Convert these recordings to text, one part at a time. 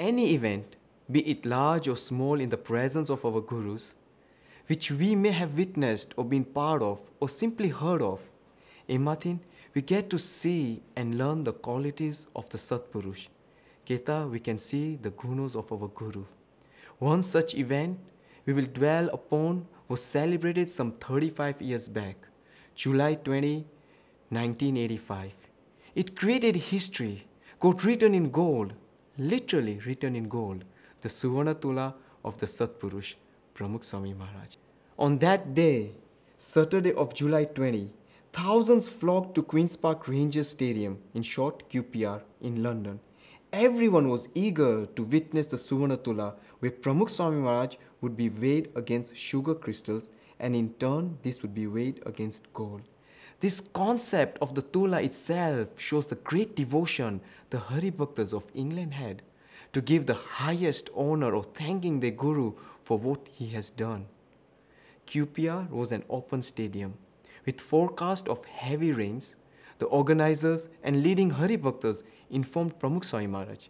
any event, be it large or small, in the presence of our Gurus, which we may have witnessed or been part of or simply heard of, in Matin, we get to see and learn the qualities of the Satpurush. Geta, we can see the gunas of our Guru. One such event we will dwell upon was celebrated some 35 years back, July 20, 1985. It created history, got written in gold, literally written in gold, the Suvarnatula of the Satpurush Pramukh Swami Maharaj. On that day, Saturday of July 20, thousands flocked to Queen's Park Rangers Stadium, in short QPR, in London. Everyone was eager to witness the Suvarnatula where Pramukh Swami Maharaj would be weighed against sugar crystals and in turn this would be weighed against gold. This concept of the Tula itself shows the great devotion the Haribhaktas of England had to give the highest honor of thanking their Guru for what he has done. QPR was an open stadium. With forecast of heavy rains, the organizers and leading Haribhaktas informed Pramukh Swami Maharaj.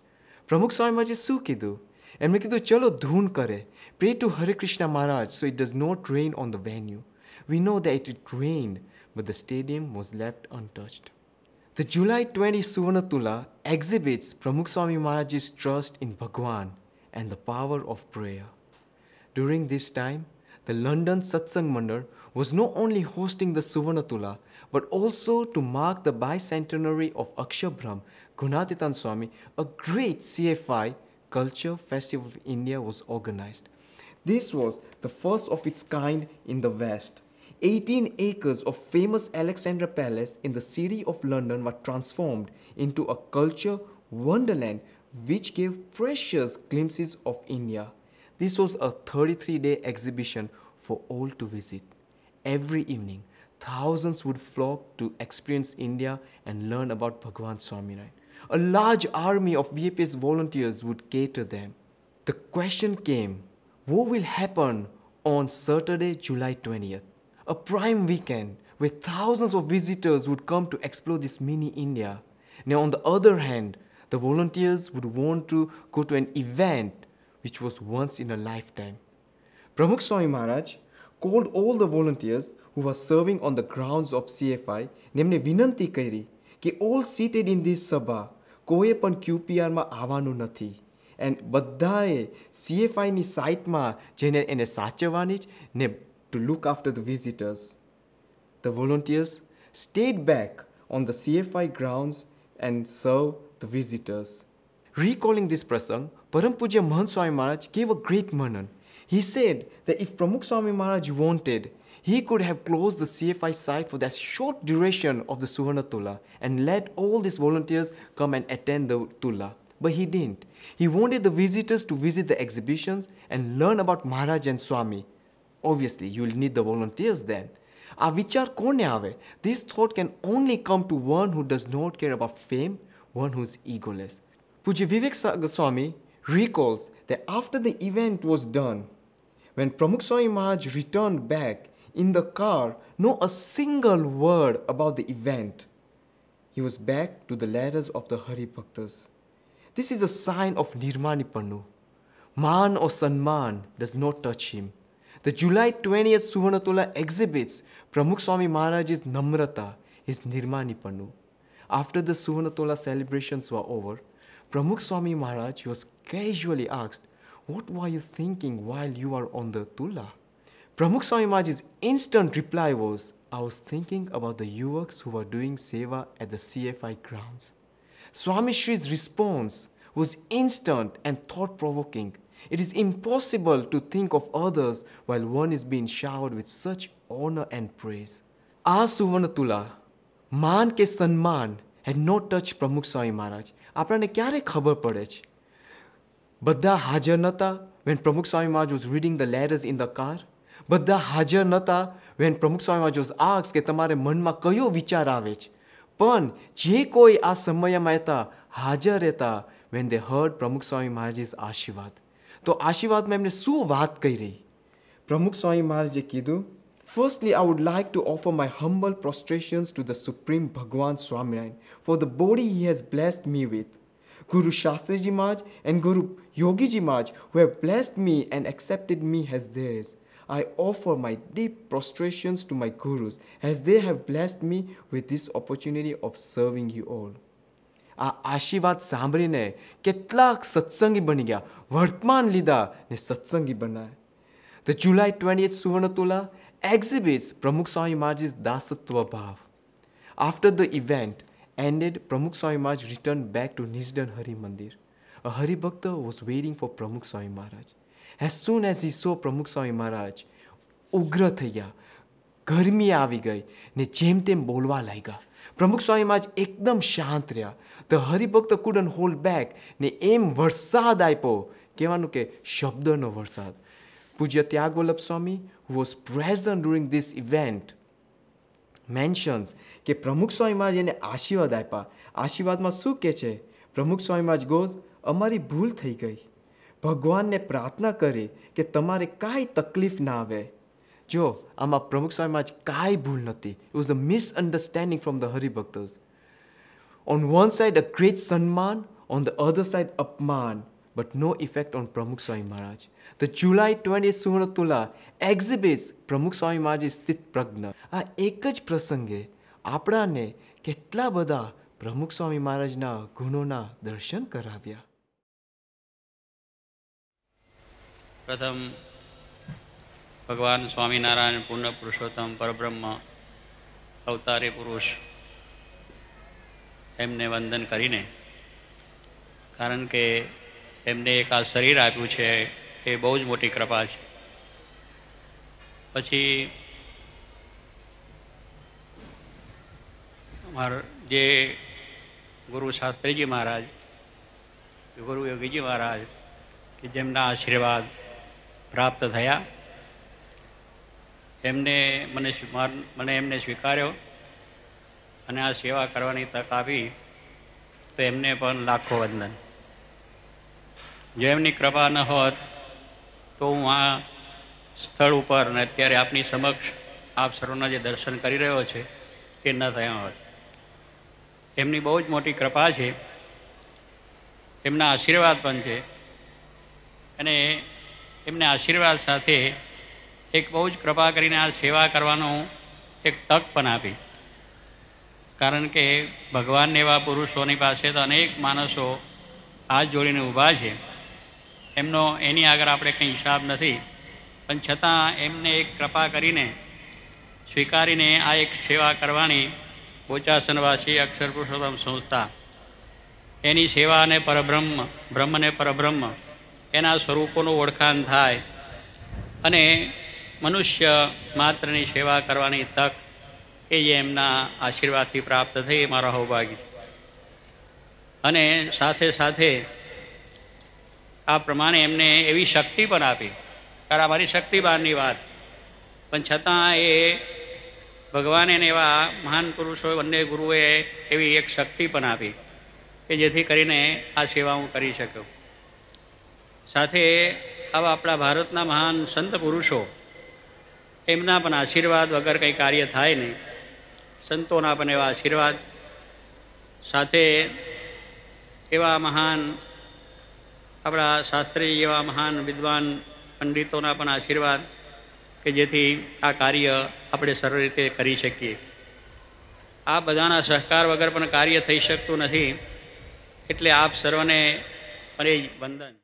Pramukh Swami Maharaj is કીધું And કીધું ચલો ધૂન pray to to Krishna Krishna so it does not rain on the venue. We know that it it rain." but the stadium was left untouched. The July 20 Suvanatula exhibits Swami Maharaj's trust in Bhagwan and the power of prayer. During this time, the London Satsang Mandar was not only hosting the Suvanatula, but also to mark the bicentenary of Akshabram Gunatitan Swami, a great CFI culture festival of India was organized. This was the first of its kind in the West. 18 acres of famous Alexandra Palace in the city of London were transformed into a culture wonderland which gave precious glimpses of India. This was a 33 day exhibition for all to visit. Every evening, thousands would flock to experience India and learn about Bhagwan Swaminarayan. A large army of BAPS volunteers would cater them. The question came what will happen on Saturday, July 20th? a prime weekend where thousands of visitors would come to explore this mini India. Now on the other hand, the volunteers would want to go to an event which was once in a lifetime. Pramukh Swami Maharaj called all the volunteers who were serving on the grounds of CFI, તેમણે all seated in this Sabha koye this QPR ma પણ nathi and badhae CFI ni site ma jene ene સાચવવાની ne to look after the visitors. The volunteers stayed back on the CFI grounds and served the visitors. Recalling this prasang, Param Mahan Swami Maharaj gave a great manan. He said that if Pramukh Swami Maharaj wanted, he could have closed the CFI site for that short duration of the Suvarna Tula and let all these volunteers come and attend the Tula. But he didn't. He wanted the visitors to visit the exhibitions and learn about Maharaj and Swami. Obviously, you'll need the volunteers then. A vichar કોને આવે this thought can only come to one who does not care about fame one who's egoless પૂજ્ય Vivek recalls that after the event was done, when Pramukh Swami Maharaj returned back in the car, no a single word about the event. He was back to the letters of the Hari Bhaktas. This is a sign of Nirmanipannu. Man or Sanman does not touch him. The July 20th Suvarnatula exhibits Pramukh Swami Maharaj's Namrata, his Nirmanipanu. After the Suvarnatula celebrations were over, Pramukh Swami Maharaj was casually asked, What were you thinking while you were on the Tula? Pramukh Swami Maharaj's instant reply was, I was thinking about the yuvaks who were doing seva at the CFI grounds. Swami response was instant and thought provoking. It is impossible to think of others while one is being showered with such honor and praise. Aa man maan ke sanman had no touch Pramukh Swami Maharaj. Aapnane kyaare khabar padech? Badda hajar nata when Pramukh Swami Maharaj was reading the letters in the car. Badda hajar nata when Pramukh Swami Maharaj was asked ke tamare man ma kayo vichar avech. Pan, koi asamaya samayam aeta, when they heard Pramukh Swami Maharaj's ashivad. તો આશીર્વાદમાં એમને શું વાત કહી રહી પ્રમુખ સ્વામી મહારાજે કીધું Firstly, I would like to offer my humble prostrations to the Supreme Bhagwan Swaminarayan for the body he has blessed me with. Guru Shastriji Maharaj and Guru Yogiji Maharaj, who have blessed me and accepted me as theirs. I offer my deep prostrations to my Gurus as they have blessed me with this opportunity of serving you all. આ આશીર્વાદ સાંભળીને કેટલાક સત્સંગી બની ગયા વર્તમાન લીધા ને સત્સંગી બનાયા ધ જુલાઈ ટ્વેન્ટી એટ સુવર્ણ તુલા exhibits Pramukh Swami Maharaj's Dasatva Bhav. After the event ended, Pramukh Swami Maharaj returned back to Nizdan Hari Mandir. A Hari Bhakta was waiting for Pramukh Swami Maharaj. As soon as he saw Pramukh Swami Maharaj, ઉગ્ર થઈ ગયા ગરમી આવી ગઈ ને જેમ તેમ બોલવા લાગ્યા પ્રમુખ સ્વામી મહારાજ એકદમ શાંત રહ્યા તો હરિભક્ત કુડન હોલ્ડ બેક ને એમ વરસાદ આપ્યો કહેવાનું કે શબ્દનો વરસાદ પૂજ્ય Tyagvallabh Swami who was present during this event mentions કે પ્રમુખ સ્વામી મહારાજ એને આશીર્વાદ આપ્યા આશીર્વાદમાં શું કહે છે પ્રમુખ સ્વામી મહારાજ ગોઝ અમારી ભૂલ થઈ ગઈ ભગવાનને પ્રાર્થના કરી કે તમારે કાંઈ તકલીફ ના આવે જો આમાં પ્રમુખ સ્વામી મહારાજ કાંઈ ભૂલ નથી it was a misunderstanding from the હરિભક્તોઝ On one side, a great Sanman, on the other side, Apman, but no effect on Pramukh Swami Maharaj. The July 20 Suratula exhibits Pramukh Swami Maharaj's સ્થિત પ્રજ્ઞ આ એક જ પ્રસંગે આપણાને કેટલા બધા પ્રમુખ સ્વામી મહારાજના ગુણોના દર્શન કરાવ્યા પ્રથમ ભગવાન સ્વામિનારાયણ પૂર્ણ પુરુષોત્તમ પરબ્રહ્મ અવતારી પુરુષ એમને વંદન કરીને કારણ કે એમને એક આ શરીર આપ્યું છે એ બહુ જ મોટી કૃપા છે પછી મારા જે ગુરુ શાસ્ત્રીજી મહારાજ ગુરુ યોગીજી મહારાજ કે જેમના આશીર્વાદ પ્રાપ્ત થયા એમને મને મને એમને સ્વીકાર્યો અને આ સેવા કરવાની તક આપી તો એમને પણ લાખો વંદન જો એમની કૃપા ન હોત તો હું આ સ્થળ ઉપર અને અત્યારે આપની સમક્ષ આપ સર્વના જે દર્શન કરી રહ્યો છે એ ન થયા હોત એમની બહુ જ મોટી કૃપા છે એમના આશીર્વાદ પણ છે અને એમના આશીર્વાદ સાથે એક બહુ જ કૃપા કરીને આ સેવા કરવાનું એક તક પણ આપી કારણ કે ભગવાન એવા પુરુષોની પાસે તો અનેક માણસો હાથ જોડીને ઊભા છે એમનો એની આગળ આપણે કંઈ હિસાબ નથી પણ છતાં એમને એક કૃપા કરીને સ્વીકારીને આ એક સેવા કરવાની પોચાસનવાસી અક્ષર પુરુષોત્તમ સંસ્થા એની સેવા અને પરબ્રહ્મ બ્રહ્મને પરબ્રહ્મ એના સ્વરૂપોનું ઓળખાણ થાય અને મનુષ્ય માત્રની સેવા કરવાની તક એ જે એમના આશીર્વાદથી પ્રાપ્ત થઈ એ મારા સૌભાગ્ય અને સાથે સાથે આ પ્રમાણે એમને એવી શક્તિ પણ આપી કારણ મારી શક્તિ બહારની વાત પણ છતાં એ ભગવાને એવા મહાન પુરુષો બંને ગુરુએ એવી એક શક્તિ પણ આપી કે જેથી કરીને આ સેવા હું કરી શક્યો સાથે આવા આપણા ભારતના મહાન સંત પુરુષો એમના પણ આશીર્વાદ વગર કંઈ કાર્ય થાય નહીં સંતોના પણ એવા આશીર્વાદ સાથે એવા મહાન આપણા શાસ્ત્રી એવા મહાન વિદ્વાન પંડિતોના પણ આશીર્વાદ કે જેથી આ કાર્ય આપણે સરળ રીતે કરી શકીએ આ બધાના સહકાર વગર પણ કાર્ય થઈ શકતું નથી એટલે આપ સર્વને ફરી વંદન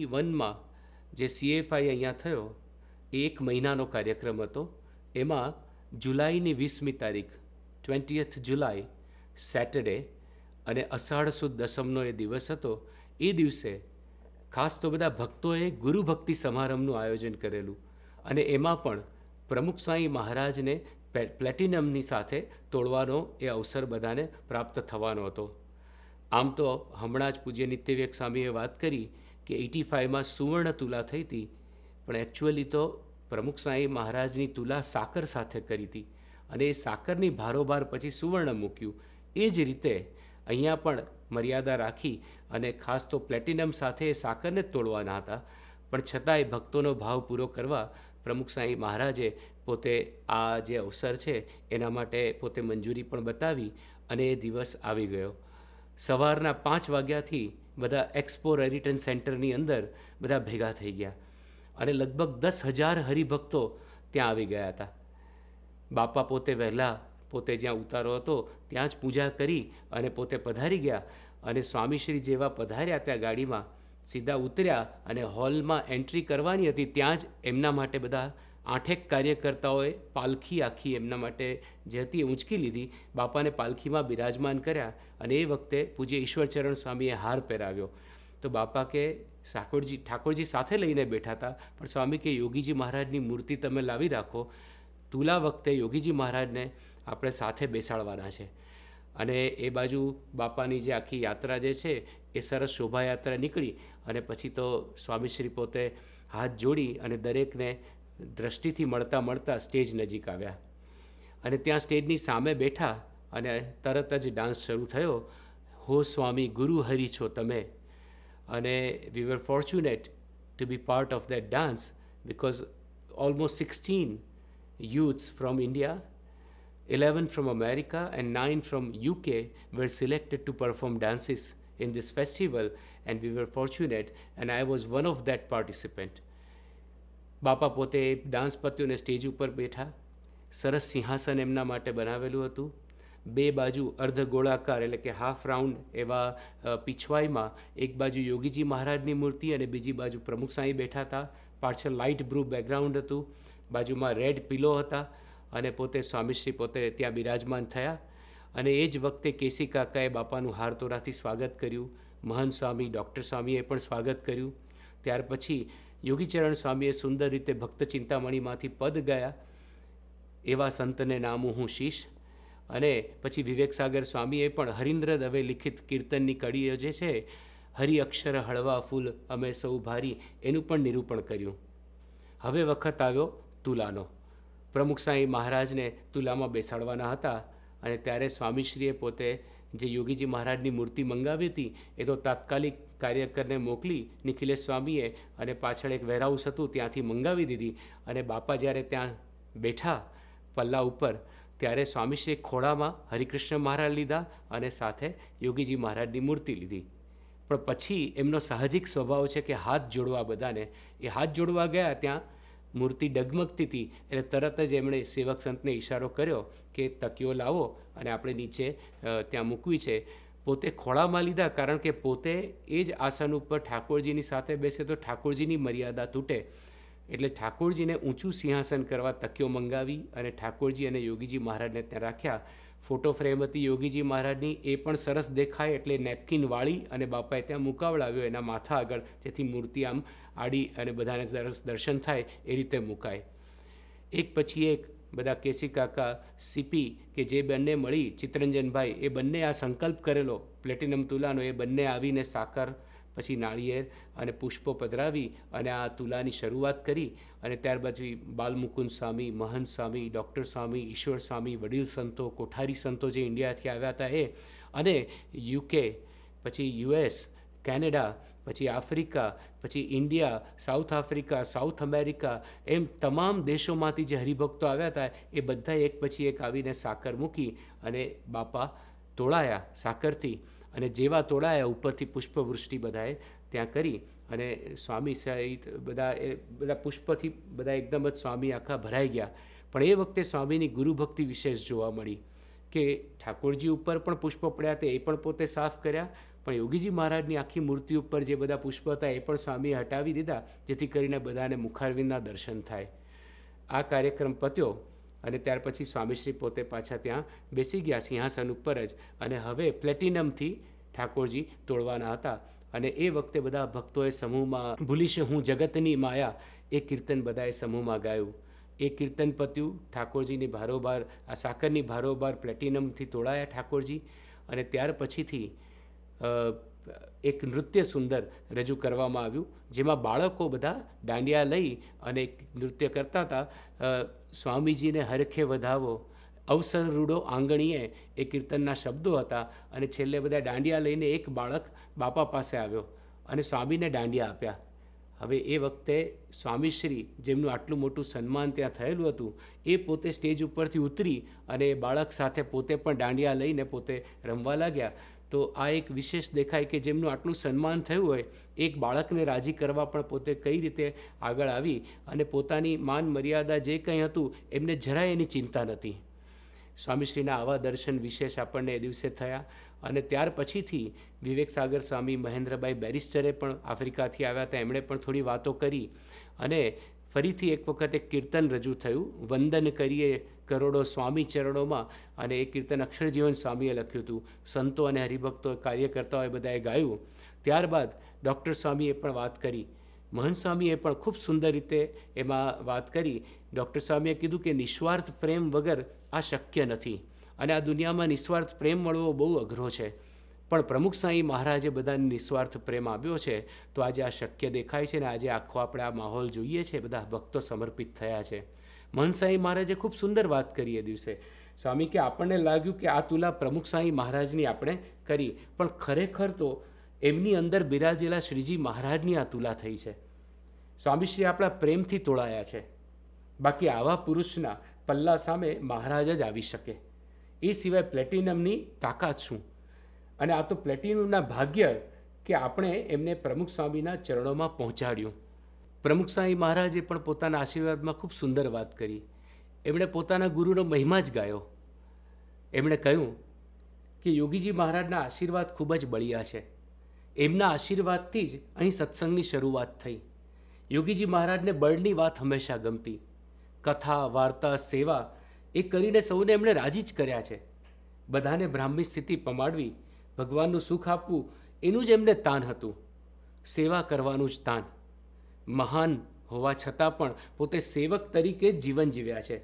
નાઇન્ટી વનમાં જે સીએફઆઈ અહીંયા થયો એ એક મહિનાનો કાર્યક્રમ હતો એમાં જુલાઈની વીસમી તારીખ ટ્વેન્ટીએથ જુલાઈ સેટરડે અને અષાઢ સુદ દસમનો એ દિવસ હતો એ દિવસે ખાસ તો બધા ભક્તોએ ગુરુભક્તિ સમારંભનું આયોજન કરેલું અને એમાં પણ પ્રમુખ સ્વામી મહારાજને પ્લેટિનમની સાથે તોડવાનો એ અવસર બધાને પ્રાપ્ત થવાનો હતો આમ તો હમણાં જ પૂજ્ય નિત્યવેક સ્વામીએ વાત કરી કે એટી ફાઇવમાં સુવર્ણ તુલા થઈ હતી પણ એકચ્યુઅલી તો પ્રમુખ સાંઈ મહારાજની તુલા સાકર સાથે કરી હતી અને એ સાકરની ભારોભાર પછી સુવર્ણ મૂક્યું એ જ રીતે અહીંયા પણ મર્યાદા રાખી અને ખાસ તો પ્લેટિનમ સાથે એ સાકરને તોડવાના હતા પણ છતાંય ભક્તોનો ભાવ પૂરો કરવા પ્રમુખ સાંઈ મહારાજે પોતે આ જે અવસર છે એના માટે પોતે મંજૂરી પણ બતાવી અને એ દિવસ આવી ગયો સવારના પાંચ વાગ્યાથી બધા એક્સપો રેરિટન સેન્ટરની અંદર બધા ભેગા થઈ ગયા અને લગભગ દસ હજાર હરિભક્તો ત્યાં આવી ગયા હતા બાપા પોતે વહેલા પોતે જ્યાં ઉતારો હતો ત્યાં જ પૂજા કરી અને પોતે પધારી ગયા અને સ્વામીશ્રી જેવા પધાર્યા ત્યાં ગાડીમાં સીધા ઉતર્યા અને હોલમાં એન્ટ્રી કરવાની હતી ત્યાં જ એમના માટે બધા આઠેક કાર્યકર્તાઓએ પાલખી આખી એમના માટે જે હતી એ ઊંચકી લીધી બાપાને પાલખીમાં બિરાજમાન કર્યા અને એ વખતે પૂજ્ય ઈશ્વરચરણ સ્વામીએ હાર પહેરાવ્યો તો બાપા કે ઠાકોરજી ઠાકોરજી સાથે લઈને બેઠા હતા પણ સ્વામી કે યોગીજી મહારાજની મૂર્તિ તમે લાવી રાખો તુલા વખતે યોગીજી મહારાજને આપણે સાથે બેસાડવાના છે અને એ બાજુ બાપાની જે આખી યાત્રા જે છે એ સરસ શોભાયાત્રા નીકળી અને પછી તો સ્વામીશ્રી પોતે હાથ જોડી અને દરેકને દ્રષ્ટિથી મળતા મળતા સ્ટેજ નજીક આવ્યા અને ત્યાં સ્ટેજની સામે બેઠા અને તરત જ ડાન્સ શરૂ થયો હો સ્વામી ગુરુ હરિ છો તમે અને we were fortunate to be part of that dance because almost sixteen youths from India eleven from America and nine from UK were selected to perform dances in this festival and we were fortunate and i was one of that participant બાપા પોતે dance પત્યુને stage ઉપર બેઠા સરસ સિંહાસન એમના માટે બનાવેલું હતું બે બાજુ અર્ધ ગોળાકાર એટલે કે હાફ રાઉન્ડ એવા પીછવાઈમાં એક બાજુ યોગીજી મહારાજની મૂર્તિ અને બીજી બાજુ પ્રમુખ સાંઈ બેઠા હતા પાછળ લાઇટ બ્રુ બેકગ્રાઉન્ડ હતું બાજુમાં રેડ પીલો હતા અને પોતે સ્વામીશ્રી પોતે ત્યાં બિરાજમાન થયા અને એ જ વખતે કેસી કાકાએ બાપાનું હારતોરાથી સ્વાગત કર્યું મહંત સ્વામી ડૉક્ટર સ્વામીએ પણ સ્વાગત કર્યું ત્યાર પછી યોગીચરણ સ્વામીએ સુંદર રીતે ભક્ત ચિંતામણીમાંથી પદ ગયા એવા સંતને નામું હું શીશ અને પછી વિવેક સાગર સ્વામીએ પણ હરિન્દ્ર દવે લિખિત કીર્તનની કડીઓ જે છે હરિઅક્ષર હળવા ફૂલ અમે સૌ ભારી એનું પણ નિરૂપણ કર્યું હવે વખત આવ્યો તુલાનો પ્રમુખ સાંઈ મહારાજને તુલામાં બેસાડવાના હતા અને ત્યારે સ્વામીશ્રીએ પોતે જે યોગીજી મહારાજની મૂર્તિ મંગાવી હતી એ તો તાત્કાલિક કાર્યકરને મોકલી નિખિલેશ સ્વામીએ અને પાછળ એક વેરહાઉસ હતું ત્યાંથી મંગાવી દીધી અને બાપા જ્યારે ત્યાં બેઠા પલ્લા ઉપર ત્યારે સ્વામીશ્રીએ ખોળામાં હરિકૃષ્ણ મહારાજ લીધા અને સાથે યોગીજી મહારાજની મૂર્તિ લીધી પણ પછી એમનો સાહજિક સ્વભાવ છે કે હાથ જોડવા બધાને એ હાથ જોડવા ગયા ત્યાં મૂર્તિ ડગમગતી હતી એટલે તરત જ એમણે સેવક સંતને ઇશારો કર્યો કે તકીઓ લાવો અને આપણે નીચે ત્યાં મૂકવી છે પોતે ખોળામાં લીધા કારણ કે પોતે એ જ આસન ઉપર ઠાકોરજીની સાથે બેસે તો ઠાકોરજીની મર્યાદા તૂટે એટલે ઠાકોરજીને ઊંચું સિંહાસન કરવા તકીઓ મંગાવી અને ઠાકોરજી અને યોગીજી મહારાજને ત્યાં રાખ્યા ફોટો ફ્રેમ હતી યોગીજી મહારાજની એ પણ સરસ દેખાય એટલે નેપકિન વાળી અને બાપાએ ત્યાં મુકાવડાવ્યો એના માથા આગળ જેથી મૂર્તિ આમ આડી અને બધાને સરસ દર્શન થાય એ રીતે મુકાય એક પછી એક બધા કેસી કાકા સીપી કે જે બંને મળી ચિત્રંજનભાઈ એ બંને આ સંકલ્પ કરેલો પ્લેટિનમ તુલાનો એ બંને આવીને સાકર પછી નાળિયેર અને પુષ્પો પધરાવી અને આ તુલાની શરૂઆત કરી અને ત્યારબાદ બાલમુકુંદ સ્વામી મહંત સ્વામી ડૉક્ટર સ્વામી ઈશ્વર સ્વામી વડીલ સંતો કોઠારી સંતો જે ઇન્ડિયાથી આવ્યા હતા એ અને યુકે પછી યુએસ કેનેડા પછી આફ્રિકા પછી India South Africa South America એમ તમામ દેશોમાંથી જે હરિભક્તો આવ્યા હતા એ બધા એક પછી એક આવીને સાકર મૂકી અને બાપા તોળાયા સાકરથી અને જેવા તોડાયા ઉપરથી પુષ્પવૃષ્ટિ બધાએ ત્યાં કરી અને સ્વામી સહિત બધા એ બધા પુષ્પથી બધા એકદમ જ સ્વામી આખા ભરાઈ ગયા પણ એ વખતે સ્વામીની ગુરુભક્તિ વિશેષ જોવા મળી કે ઠાકોરજી ઉપર પણ પુષ્પ પડ્યા તે એ પણ પોતે સાફ કર્યા પણ યોગીજી મહારાજની આખી મૂર્તિ ઉપર જે બધા પુષ્પ હતા એ પણ સ્વામીએ હટાવી દીધા જેથી કરીને બધાને મુખારવિંદના દર્શન થાય આ કાર્યક્રમ પત્યો અને ત્યાર પછી સ્વામીશ્રી પોતે પાછા ત્યાં બેસી ગયા સિંહાસન ઉપર જ અને હવે પ્લેટિનમથી ઠાકોરજી તોડવાના હતા અને એ વખતે બધા ભક્તોએ સમૂહમાં ભૂલીશ હું જગતની માયા એ કીર્તન બધાએ સમૂહમાં ગાયું એ કીર્તન પત્યું ઠાકોરજીની ભારોબાર આ સાકરની ભારોબાર પ્લેટિનમથી તોડાયા ઠાકોરજી અને ત્યાર પછીથી એક નૃત્ય સુંદર રજૂ કરવામાં આવ્યું જેમાં બાળકો બધા દાંડિયા લઈ અને નૃત્ય કરતા હતા સ્વામીજીને હરખે વધાવો અવસર રૂડો આંગણીએ એ કીર્તનના શબ્દો હતા અને છેલ્લે બધા દાંડિયા લઈને એક બાળક બાપા પાસે આવ્યો અને સ્વામીને દાંડિયા આપ્યા હવે એ વખતે સ્વામીશ્રી જેમનું આટલું મોટું સન્માન ત્યાં થયેલું હતું એ પોતે સ્ટેજ ઉપરથી ઉતરી અને બાળક સાથે પોતે પણ દાંડિયા લઈને પોતે રમવા લાગ્યા તો આ એક વિશેષ દેખાય કે જેમનું આટલું સન્માન થયું હોય એક બાળકને રાજી કરવા પણ પોતે કઈ રીતે આગળ આવી અને પોતાની માન મર્યાદા જે કંઈ હતું એમને જરાય એની ચિંતા નથી સ્વામીશ્રીના આવા દર્શન વિશેષ આપણને એ દિવસે થયા અને ત્યાર પછીથી વિવેક સાગર સ્વામી મહેન્દ્રભાઈ બેરિસ્ટરે પણ આફ્રિકાથી આવ્યા હતા એમણે પણ થોડી વાતો કરી અને ફરીથી એક વખતે કીર્તન રજૂ થયું વંદન કરીએ કરોડો સ્વામી ચરણોમાં અને એ કીર્તન અક્ષરજીવન સ્વામીએ લખ્યું હતું સંતો અને હરિભક્તો કાર્યકર્તાઓ એ બધાએ ગાયું ત્યારબાદ ડૉક્ટર સ્વામીએ પણ વાત કરી મહંત સ્વામીએ પણ ખૂબ સુંદર રીતે એમાં વાત કરી ડૉક્ટર સ્વામીએ કીધું કે નિસ્વાર્થ પ્રેમ વગર આ શક્ય નથી અને આ દુનિયામાં નિસ્વાર્થ પ્રેમ મળવો બહુ અઘરો છે પણ પ્રમુખ સાંઈ મહારાજે બધાને નિસ્વાર્થ પ્રેમ આપ્યો છે તો આજે આ શક્ય દેખાય છે ને આજે આખો આપણે આ માહોલ જોઈએ છે બધા ભક્તો સમર્પિત થયા છે મનસાઈ મહારાજે ખૂબ સુંદર વાત કરી એ દિવસે સ્વામી કે આપણને લાગ્યું કે આ તુલા પ્રમુખ સાંઈ મહારાજની આપણે કરી પણ ખરેખર તો એમની અંદર બિરાજેલા શ્રીજી મહારાજની આ તુલા થઈ છે સ્વામીશ્રી આપણા પ્રેમથી તોળાયા છે બાકી આવા પુરુષના પલ્લા સામે મહારાજ જ આવી શકે એ સિવાય પ્લેટિનમની તાકાત શું અને આ તો પ્લેટિનમના ભાગ્ય કે આપણે એમને પ્રમુખ સ્વામીના ચરણોમાં પહોંચાડ્યું પ્રમુખ સ્વામી મહારાજે પણ પોતાના આશીર્વાદમાં ખૂબ સુંદર વાત કરી એમણે પોતાના ગુરુનો મહિમા જ ગાયો એમણે કહ્યું કે યોગીજી મહારાજના આશીર્વાદ ખૂબ જ બળિયા છે એમના આશીર્વાદથી જ અહીં સત્સંગની શરૂઆત થઈ યોગીજી મહારાજને બળની વાત હંમેશા ગમતી કથા વાર્તા સેવા એ કરીને સૌને એમણે રાજી જ કર્યા છે બધાને બ્રાહ્મી સ્થિતિ પમાડવી ભગવાનનું સુખ આપવું એનું જ એમને તાન હતું સેવા કરવાનું જ તાન મહાન હોવા છતાં પણ પોતે સેવક તરીકે જીવન જીવ્યા છે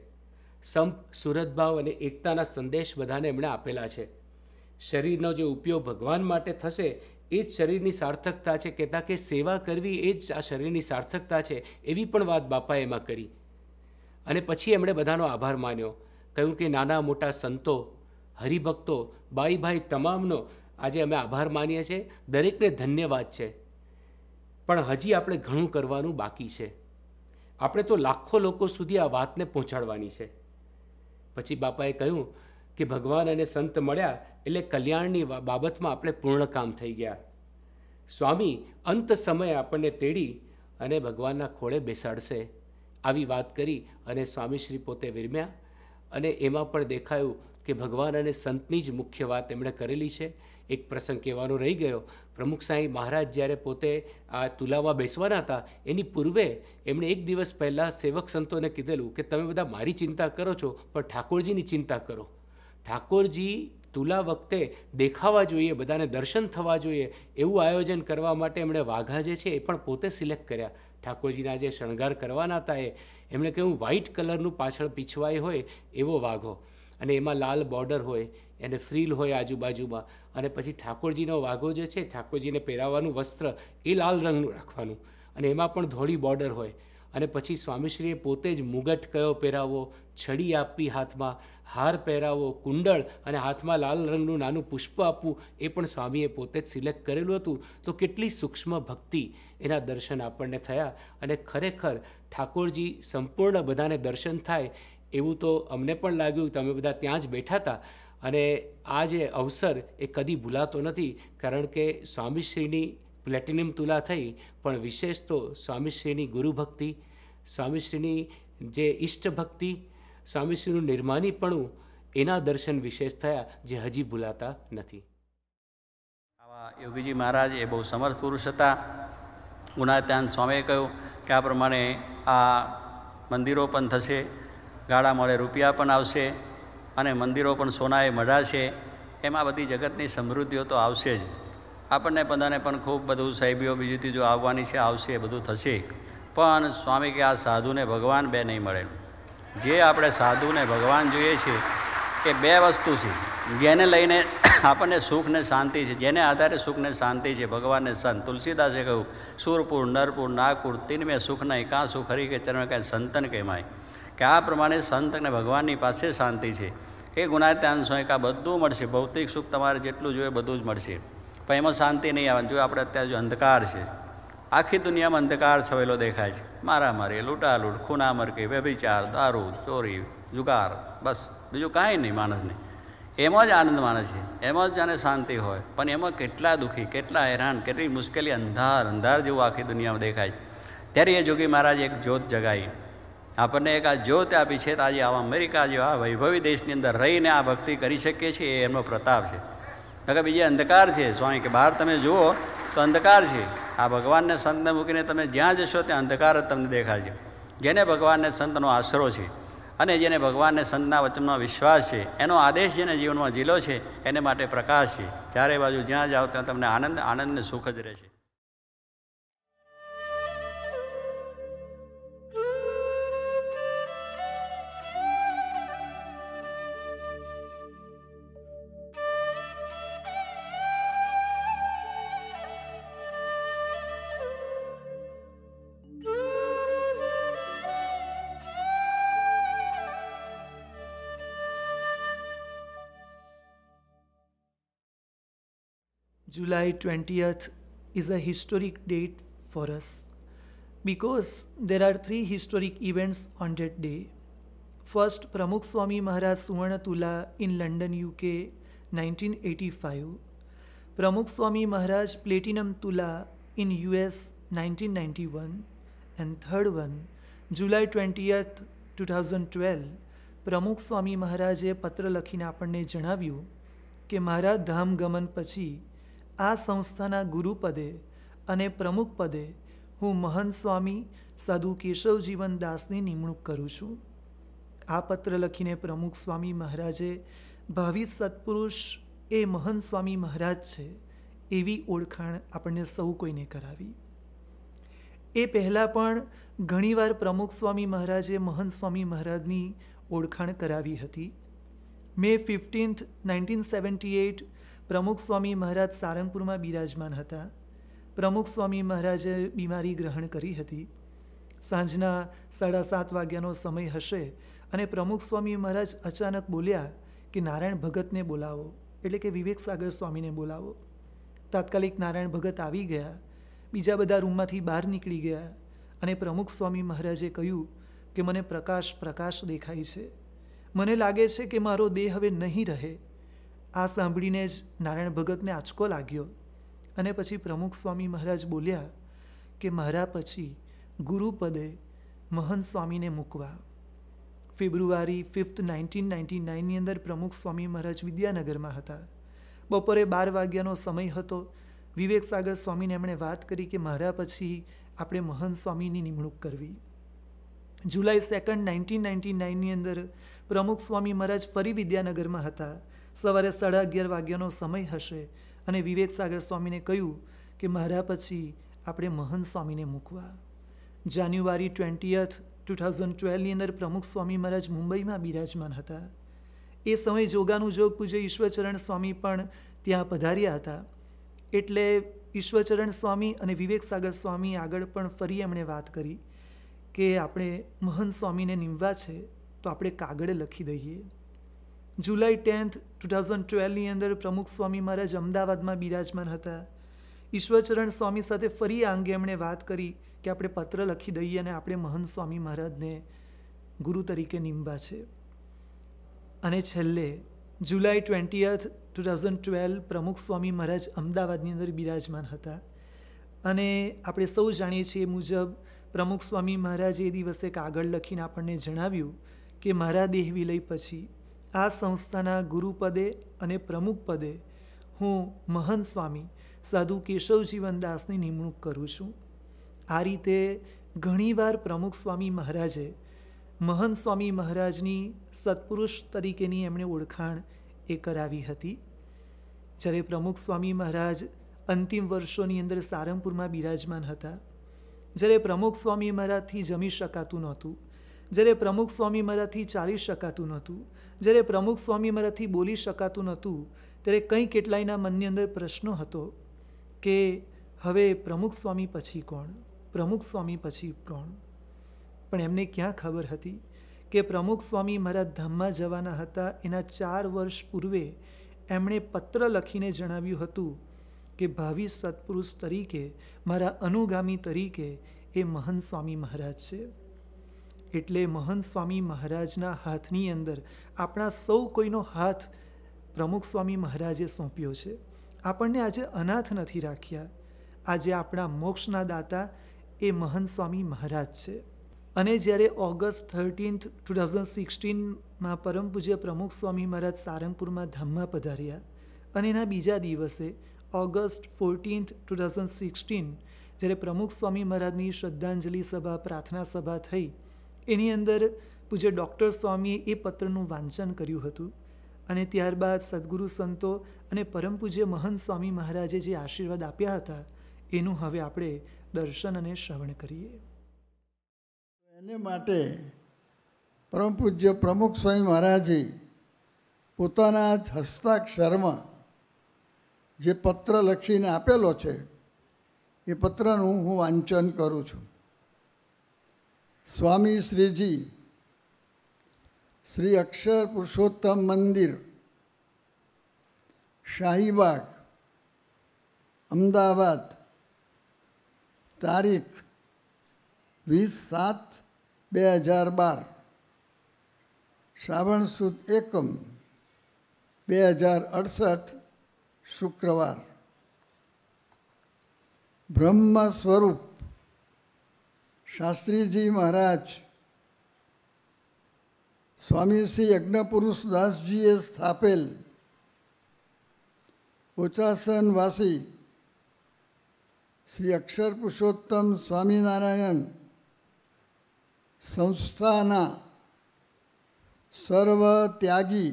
સંપ સુરતભાવ અને એકતાના સંદેશ બધાને એમણે આપેલા છે શરીરનો જે ઉપયોગ ભગવાન માટે થશે એ જ શરીરની સાર્થકતા છે કહેતા કે સેવા કરવી એ જ આ શરીરની સાર્થકતા છે એવી પણ વાત બાપાએ એમાં કરી અને પછી એમણે બધાનો આભાર માન્યો કહ્યું કે નાના મોટા સંતો હરિભક્તો બાઈભાઈ તમામનો આજે અમે આભાર માનીએ છીએ દરેકને ધન્યવાદ છે પણ હજી આપણે ઘણું કરવાનું બાકી છે આપણે તો લાખો લોકો સુધી આ વાતને પહોંચાડવાની છે પછી બાપાએ કહ્યું કે ભગવાન અને સંત મળ્યા એટલે કલ્યાણની બાબતમાં આપણે પૂર્ણ કામ થઈ ગયા સ્વામી અંત સમયે આપણને તેડી અને ભગવાનના ખોળે બેસાડશે આવી વાત કરી અને સ્વામીશ્રી પોતે વિરમ્યા અને એમાં પણ દેખાયું કે ભગવાન અને સંતની જ મુખ્ય વાત એમણે કરેલી છે એક પ્રસંગ કહેવાનો રહી ગયો પ્રમુખ સાંઈ મહારાજ જ્યારે પોતે આ તુલામાં બેસવાના હતા એની પૂર્વે એમણે એક દિવસ પહેલાં સેવક સંતોને કીધેલું કે તમે બધા મારી ચિંતા કરો છો પણ ઠાકોરજીની ચિંતા કરો ઠાકોરજી તુલા વખતે દેખાવા જોઈએ બધાને દર્શન થવા જોઈએ એવું આયોજન કરવા માટે એમણે વાઘા જે છે એ પણ પોતે સિલેક્ટ કર્યા ઠાકોરજીના જે શણગાર કરવાના હતા એ એમણે કહ્યું વ્હાઇટ કલરનું પાછળ પીછવાય હોય એવો વાઘો અને એમાં લાલ બોર્ડર હોય એને ફ્રીલ હોય આજુબાજુમાં અને પછી ઠાકોરજીનો વાઘો જે છે ઠાકોરજીને પહેરાવવાનું વસ્ત્ર એ લાલ રંગનું રાખવાનું અને એમાં પણ ધોળી બોર્ડર હોય અને પછી સ્વામીશ્રીએ પોતે જ મુગટ કયો પહેરાવો છડી આપી હાથમાં હાર પહેરાવો કુંડળ અને હાથમાં લાલ રંગનું નાનું પુષ્પ આપવું એ પણ સ્વામીએ પોતે જ સિલેક્ટ કરેલું હતું તો કેટલી સૂક્ષ્મ ભક્તિ એના દર્શન આપણને થયા અને ખરેખર ઠાકોરજી સંપૂર્ણ બધાને દર્શન થાય એવું તો અમને પણ લાગ્યું તમે બધા ત્યાં જ બેઠા હતા અને આ જે અવસર એ કદી ભૂલાતો નથી કારણ કે સ્વામીશ્રીની પ્લેટિનિયમ તુલા થઈ પણ વિશેષ તો સ્વામીશ્રીની ગુરુભક્તિ સ્વામીશ્રીની જે ઇષ્ટ ભક્તિ સ્વામીશ્રીનું નિર્માનીપણું એના દર્શન વિશેષ થયા જે હજી ભૂલાતા નથી આવા યોગીજી મહારાજ એ બહુ સમર્થ પુરુષ હતા ગુણાત્યાન સ્વામીએ કહ્યું કે આ પ્રમાણે આ મંદિરો પણ થશે ગાળા મળે રૂપિયા પણ આવશે અને મંદિરો પણ સોનાએ મઢાશે એમાં બધી જગતની સમૃદ્ધિઓ તો આવશે જ આપણને બધાને પણ ખૂબ બધું સાહેબીઓ બીજુંથી જો આવવાની છે આવશે એ બધું થશે પણ સ્વામી કે આ સાધુને ભગવાન બે નહીં મળે જે આપણે સાધુને ભગવાન જોઈએ છીએ એ બે વસ્તુ છે જેને લઈને આપણને સુખ ને શાંતિ છે જેને આધારે સુખ ને શાંતિ છે ભગવાનને સંત તુલસીદાસે કહ્યું સુરપુર નરપુર નાગપુર તિનમે સુખ નહીં કાં સુખ હરી કે ચરણ કાંઈ સંતન કહેમાય કે આ પ્રમાણે સંત અને ભગવાનની પાસે શાંતિ છે એ ગુણાત્યાન સ્વાયક આ બધું મળશે ભૌતિક સુખ તમારે જેટલું જોઈએ બધું જ મળશે પણ એમાં શાંતિ નહીં આવે જો આપણે અત્યારે જો અંધકાર છે આખી દુનિયામાં અંધકાર છવેલો દેખાય છે મારામારી લૂંટાલૂંટ ખૂનામરકી વ્યભિચાર દારૂ ચોરી જુગાર બસ બીજું કાંઈ નહીં માણસને એમાં જ આનંદ માને છે એમાં જ આને શાંતિ હોય પણ એમાં કેટલા દુઃખી કેટલા હેરાન કેટલી મુશ્કેલી અંધાર અંધાર જેવું આખી દુનિયામાં દેખાય છે ત્યારે એ જોગી મહારાજ એક જ્યોત જગાઈ આપણને એક આ જ્યોત આપી છે તો આજે આવા અમેરિકા જેવા વૈભવી દેશની અંદર રહીને આ ભક્તિ કરી શકીએ છીએ એ એમનો પ્રતાપ છે નકર બીજે અંધકાર છે સ્વામી કે બહાર તમે જુઓ તો અંધકાર છે આ ભગવાનને સંતને મૂકીને તમે જ્યાં જશો ત્યાં અંધકાર જ તમને દેખાશે જેને ભગવાનને સંતનો આશરો છે અને જેને ભગવાનને સંતના વચનનો વિશ્વાસ છે એનો આદેશ જેને જીવનમાં ઝીલો છે એને માટે પ્રકાશ છે ચારે બાજુ જ્યાં જાઓ ત્યાં તમને આનંદ આનંદને સુખ જ રહેશે July 20th is a historic date for us because there are three historic events on that day. First, Pramukh Swami Maharaj Suvarnatula in London, UK, 1985. Pramukh Swami Maharaj Platinum Tula in US, 1991. And third one, July 20th, 2012, પ્રમુખ સ્વામી મહારાજે પત્ર લખીને આપણને જણાવ્યું કે મારા ધામ ગમન પછી આ સંસ્થાના ગુરુપદે અને પ્રમુખ પદે હું મહંત સ્વામી સાધુ કેશવજીવન દાસની નિમણૂક કરું છું આ પત્ર લખીને પ્રમુખ સ્વામી મહારાજે ભાવિ સત્પુરુષ એ મહંત સ્વામી મહારાજ છે એવી ઓળખાણ આપણને સૌ કોઈને કરાવી એ પહેલાં પણ ઘણીવાર પ્રમુખ સ્વામી મહારાજે મહંત સ્વામી મહારાજની ઓળખાણ કરાવી હતી May fifteenth nineteen seventy eight Pramukh Swami મહારાજ સારંગપુરમાં બિરાજમાન હતા પ્રમુખ સ્વામી મહારાજે બીમારી ગ્રહણ કરી હતી સાંજના સાડા સાત વાગ્યાનો સમય હશે અને પ્રમુખ સ્વામી મહારાજ અચાનક બોલ્યા કે નારાયણ ભગતને બોલાવો એટલે કે વિવેક સાગર સ્વામીને બોલાવો તાત્કાલિક નારાયણ ભગત આવી ગયા બીજા બધા રૂમમાંથી બહાર નીકળી ગયા અને પ્રમુખ સ્વામી મહારાજે કહ્યું કે મને પ્રકાશ પ્રકાશ દેખાય છે મને લાગે છે કે મારો દેહ હવે નહીં રહે આ સાંભળીને જ નારાયણ ભગતને આંચકો લાગ્યો અને પછી પ્રમુખ સ્વામી મહારાજ બોલ્યા કે મારા પછી ગુરુપદે મહંત સ્વામીને મૂકવા ફેબ્રુઆરી ફિફ્થ નાઇન્ટીન નાઇન્ટી નાઇનની અંદર પ્રમુખ સ્વામી મહારાજ વિદ્યાનગરમાં હતા બપોરે બાર વાગ્યાનો સમય હતો વિવેક સાગર સ્વામીને એમણે વાત કરી કે મારા પછી આપણે મહંત સ્વામીની નિમણૂક કરવી જુલાઈ સેકન્ડ નાઇન્ટીન નાઇન્ટી નાઇનની અંદર પ્રમુખ સ્વામી મહારાજ ફરી વિદ્યાનગરમાં હતા સવારે સાડા અગિયાર વાગ્યાનો સમય હશે અને વિવેક સાગર સ્વામીને કહ્યું કે મારા પછી આપણે મહંત સ્વામીને મૂકવા જાન્યુઆરી ટ્વેન્ટીયથ ટુ થાઉઝન્ડ ટ્વેલ્વની અંદર પ્રમુખ સ્વામી મહારાજ મુંબઈમાં બિરાજમાન હતા એ સમય જોગાનું જોગ પૂજ્ય ઈશ્વરચરણ સ્વામી પણ ત્યાં પધાર્યા હતા એટલે ઈશ્વરચરણ સ્વામી અને વિવેક સાગર સ્વામી આગળ પણ ફરી એમણે વાત કરી કે આપણે મહંત સ્વામીને નિમવા છે તો આપણે કાગળે લખી દઈએ જુલાઈ ટેન્થ ટુ થાઉઝન્ડ ટ્વેલ્વની અંદર પ્રમુખ સ્વામી મહારાજ અમદાવાદમાં બિરાજમાન હતા ઈશ્વરચરણ સ્વામી સાથે ફરી આ અંગે એમણે વાત કરી કે આપણે પત્ર લખી દઈએ અને આપણે મહંત સ્વામી મહારાજને ગુરુ તરીકે નિંબા છે અને છેલ્લે July twentieth two thousand twelve Pramukh Swami મહારાજ અમદાવાદની અંદર બિરાજમાન હતા અને આપણે સૌ જાણીએ છીએ મુજબ પ્રમુખ સ્વામી મહારાજે એ દિવસે કાગળ લખીને આપણને જણાવ્યું કે મારા દેહ વિલય પછી આ સંસ્થાના ગુરુપદે અને પ્રમુખપદે હું મહન સ્વામી સાધુ કેશવજીવનદાસની નિમણૂક કરું છું આ રીતે ઘણીવાર પ્રમુખ સ્વામી મહારાજે મહન સ્વામી મહારાજની સત્પુરુષ તરીકેની એમણે ઓળખાણ એ કરાવી હતી જ્યારે પ્રમુખ સ્વામી મહારાજ અંતિમ વર્ષોની અંદર સારંગપુરમાં બિરાજમાન હતા જ્યારે પ્રમુખ સ્વામી મહારાજથી જમી શકાતું નહોતું જ્યારે પ્રમુખ સ્વામી મારાથી ચાલી શકાતું નહોતું જ્યારે પ્રમુખ સ્વામી મારાથી બોલી શકાતું નહોતું ત્યારે કંઈ કેટલાયના મનની અંદર પ્રશ્નો હતો કે હવે પ્રમુખ સ્વામી પછી કોણ પ્રમુખ સ્વામી પછી કોણ પણ એમને ક્યાં ખબર હતી કે પ્રમુખ સ્વામી મારા ધામમાં જવાના હતા એના ચાર વર્ષ પૂર્વે એમણે પત્ર લખીને જણાવ્યું હતું કે ભાવિ સત્પુરુષ તરીકે મારા અનુગામી તરીકે એ મહંત સ્વામી મહારાજ છે એટલે મહંત સ્વામી મહારાજના હાથની અંદર આપણા સૌ કોઈનો હાથ પ્રમુખ સ્વામી મહારાજે સોંપ્યો છે આપણને આજે અનાથ નથી રાખ્યા આજે આપણા મોક્ષના દાતા એ મહંત સ્વામી મહારાજ છે અને જ્યારે ઓગસ્ટ થર્ટીન્થ ટુ થાઉઝન્ડ સિક્સટીનમાં પરમ પૂજ્ય પ્રમુખ સ્વામી મહારાજ સારંગપુરમાં ધામમાં પધાર્યા અને એના બીજા દિવસે August fourteenth two thousand sixteen જ્યારે પ્રમુખ સ્વામી મહારાજની શ્રદ્ધાંજલિ સભા પ્રાર્થના સભા થઈ એની અંદર પૂજ્ય ડૉક્ટર સ્વામીએ એ પત્રનું વાંચન કર્યું હતું અને ત્યારબાદ સદગુરુ સંતો અને પરમ પૂજ્ય મહંત સ્વામી મહારાજે જે આશીર્વાદ આપ્યા હતા એનું હવે આપણે દર્શન અને શ્રવણ કરીએ એને માટે પરમ પૂજ્ય પ્રમુખ સ્વામી મહારાજે પોતાના જ હસ્તાક્ષરમાં જે પત્ર લખીને આપેલો છે એ પત્રનું હું વાંચન કરું છું સ્વામી શ્રીજી શ્રી અક્ષર પુરુષોત્તમ મંદિર શાહીબાગ અમદાવાદ તારીખ વીસ સાત બે હજાર બાર શ્રાવણ સુદ એકમ બે હજાર અડસઠ શુક્રવાર બ્રહ્મ સ્વરૂપ શાસ્ત્રીજી મહારાજ સ્વામી શ્રી યજ્ઞપુરુષ સ્થાપેલ ઉચ્ચાસનવાસી શ્રી અક્ષર પુરુષોત્તમ સ્વામિનારાયણ સંસ્થાના સર્વ ત્યાગી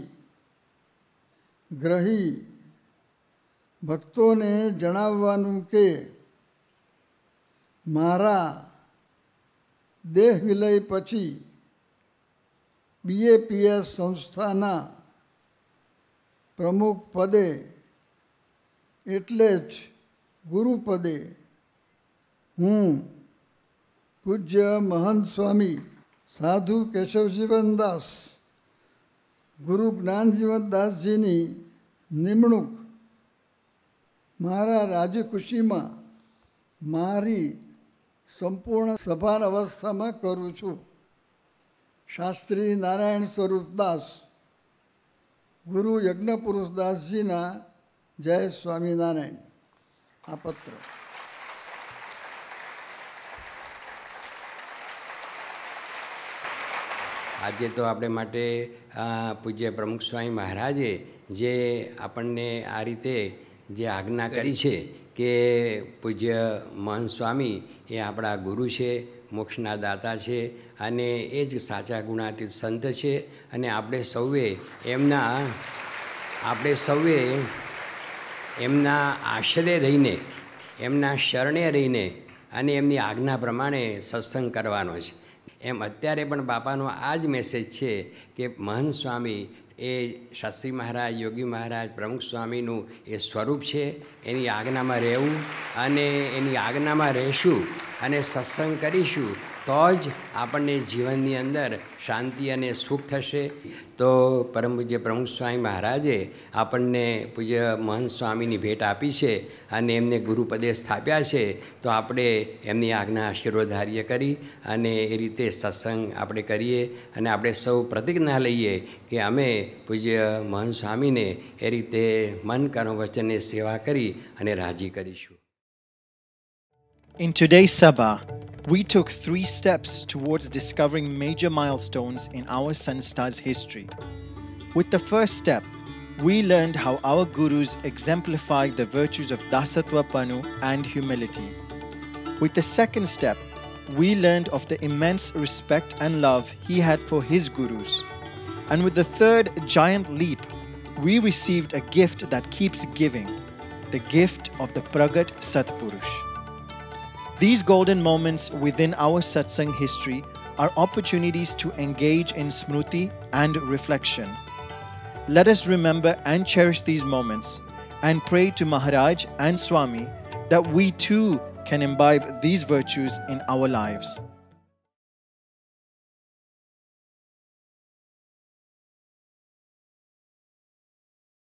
ગ્રહી ભક્તોને જણાવવાનું કે મારા દેહ વિલય પછી બીએપીએસ સંસ્થાના પ્રમુખ પદે એટલે જ ગુરુપદે હું પૂજ્ય મહંત સ્વામી સાધુ કેશવજીવનદાસ ગુરુ જ્ઞાનજીવનદાસજીની નિમણૂક મારા રાજકુશીમાં મારી સંપૂર્ણ સભાન અવસ્થામાં કરું છું શાસ્ત્રી નારાયણ સ્વરૂપદાસ ગુરુ યજ્ઞપુરુષદાસજીના જય સ્વામિનારાયણ આ પત્ર આજે તો આપણે માટે પૂજ્ય પ્રમુખ સ્વામી મહારાજે જે આપણને આ રીતે જે આજ્ઞા કરી છે કે પૂજ્ય મહંત સ્વામી એ આપણા ગુરુ છે મોક્ષના દાતા છે અને એ જ સાચા ગુણાતીત સંત છે અને આપણે સૌએ એમના આપણે સૌએ એમના આશરે રહીને એમના શરણે રહીને અને એમની આજ્ઞા પ્રમાણે સત્સંગ કરવાનો છે એમ અત્યારે પણ બાપાનો આ જ મેસેજ છે કે મહંત સ્વામી એ શાસ્ત્રી મહારાજ યોગી મહારાજ પ્રમુખ સ્વામીનું એ સ્વરૂપ છે એની આજ્ઞામાં રહેવું અને એની આજ્ઞામાં રહેશું અને સત્સંગ કરીશું તો જ આપણને જીવનની અંદર શાંતિ અને સુખ થશે તો પરમ પૂજ્ય પ્રમુખ સ્વામી મહારાજે આપણને પૂજ્ય મહંત સ્વામીની ભેટ આપી છે અને એમને ગુરુપદે સ્થાપ્યા છે તો આપણે એમની આજ્ઞા આશીર્વધાર્ય કરી અને એ રીતે સત્સંગ આપણે કરીએ અને આપણે સૌ પ્રતિજ્ઞા લઈએ કે અમે પૂજ્ય મહંત સ્વામીને એ રીતે મન કરો વચનની સેવા કરી અને રાજી કરીશું In today's Sabah, We took three steps towards discovering major milestones in our Sansta's history. With the first step, we learned how our gurus exemplified the virtues of Dasatva Panu and humility. With the second step, we learned of the immense respect and love he had for his gurus. And with the third giant leap, we received a gift that keeps giving the gift of the Pragat Satpurush. These golden moments within our satsang history are opportunities to engage in smriti and reflection. Let us remember and cherish these moments and pray to Maharaj and Swami that we too can imbibe these virtues in our lives.